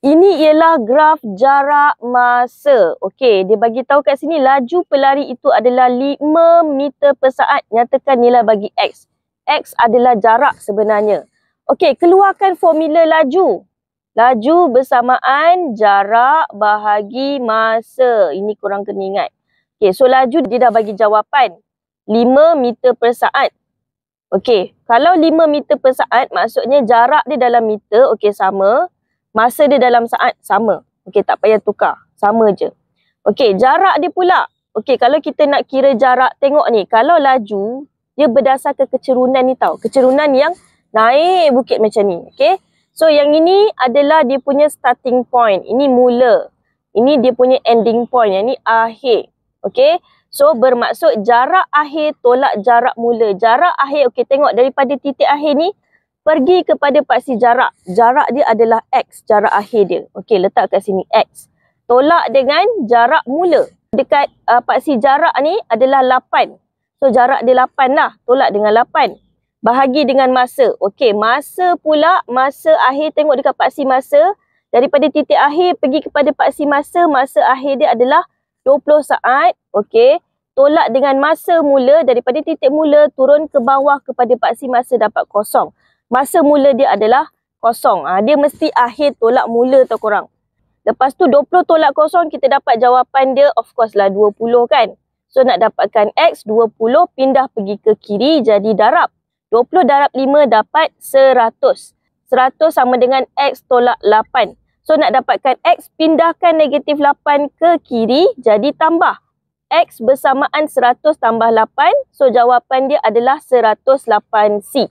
Ini ialah graf jarak masa. Okey, dia bagi tahu kat sini laju pelari itu adalah 5 meter per saat. Nyatakan nilai bagi X. X adalah jarak sebenarnya. Okey, keluarkan formula laju. Laju bersamaan jarak bahagi masa. Ini kurang kena ingat. Okey, so laju dia dah bagi jawapan. 5 meter per saat. Okey, kalau 5 meter per saat maksudnya jarak dia dalam meter. Okey, sama masa dia dalam saat sama. Okey, tak payah tukar. Sama je. Okey, jarak dia pula. Okey, kalau kita nak kira jarak, tengok ni. Kalau laju, dia berdasar kecerunan ni tau. Kecerunan yang naik bukit macam ni. Okey. So, yang ini adalah dia punya starting point. Ini mula. Ini dia punya ending point. Yang ni akhir. Okey. So, bermaksud jarak akhir tolak jarak mula. Jarak akhir, okey, tengok daripada titik akhir ni, pergi kepada paksi jarak. Jarak dia adalah X, jarak akhir dia. Okey, letak kat sini X. Tolak dengan jarak mula. Dekat uh, paksi jarak ni adalah 8. So, jarak dia 8 lah. Tolak dengan 8. Bahagi dengan masa. Okey, masa pula, masa akhir tengok dekat paksi masa. Daripada titik akhir pergi kepada paksi masa, masa akhir dia adalah 20 saat. Okey, tolak dengan masa mula daripada titik mula turun ke bawah kepada paksi masa dapat kosong masa mula dia adalah kosong. Ha, dia mesti akhir tolak mula tau korang. Lepas tu 20 tolak kosong kita dapat jawapan dia of course lah 20 kan. So nak dapatkan X 20 pindah pergi ke kiri jadi darab. 20 darab 5 dapat 100. 100 sama dengan X tolak 8. So nak dapatkan X pindahkan negatif 8 ke kiri jadi tambah. X bersamaan 100 tambah 8. So jawapan dia adalah 108C.